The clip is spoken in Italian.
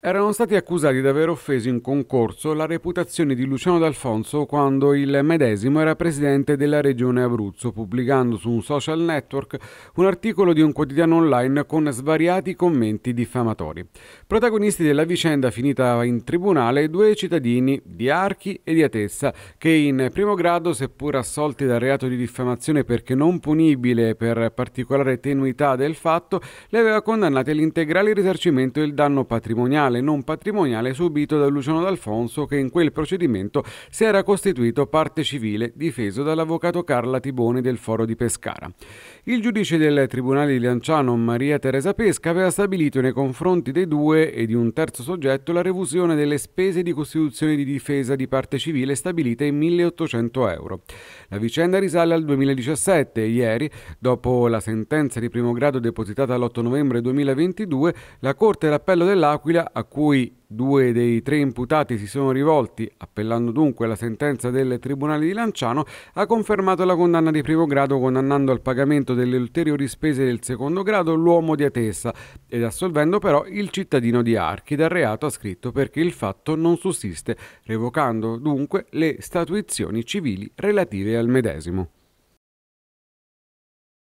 Erano stati accusati di aver offeso in concorso la reputazione di Luciano D'Alfonso quando il medesimo era presidente della regione Abruzzo, pubblicando su un social network un articolo di un quotidiano online con svariati commenti diffamatori. Protagonisti della vicenda finita in tribunale due cittadini di Archi e di Atessa, che in primo grado, seppur assolti dal reato di diffamazione perché non punibile per particolare tenuità del fatto, li aveva condannati all'integrale risarcimento e il danno patrimoniale penale non patrimoniale subito da Luciano D'Alfonso che in quel procedimento si era costituito parte civile difeso dall'avvocato Carla Tiboni del Foro di Pescara. Il giudice del Tribunale di Lanciano Maria Teresa Pesca aveva stabilito nei confronti dei due e di un terzo soggetto la revisione delle spese di costituzione di difesa di parte civile stabilite in 1800 euro. La vicenda risale al 2017 e ieri, dopo la sentenza di primo grado depositata l'8 novembre 2022, la Corte d'Appello dell'Aquila a cui due dei tre imputati si sono rivolti, appellando dunque la sentenza del Tribunale di Lanciano, ha confermato la condanna di primo grado condannando al pagamento delle ulteriori spese del secondo grado l'uomo di Atessa ed assolvendo però il cittadino di Archi dal reato ascritto perché il fatto non sussiste, revocando dunque le statuizioni civili relative al medesimo.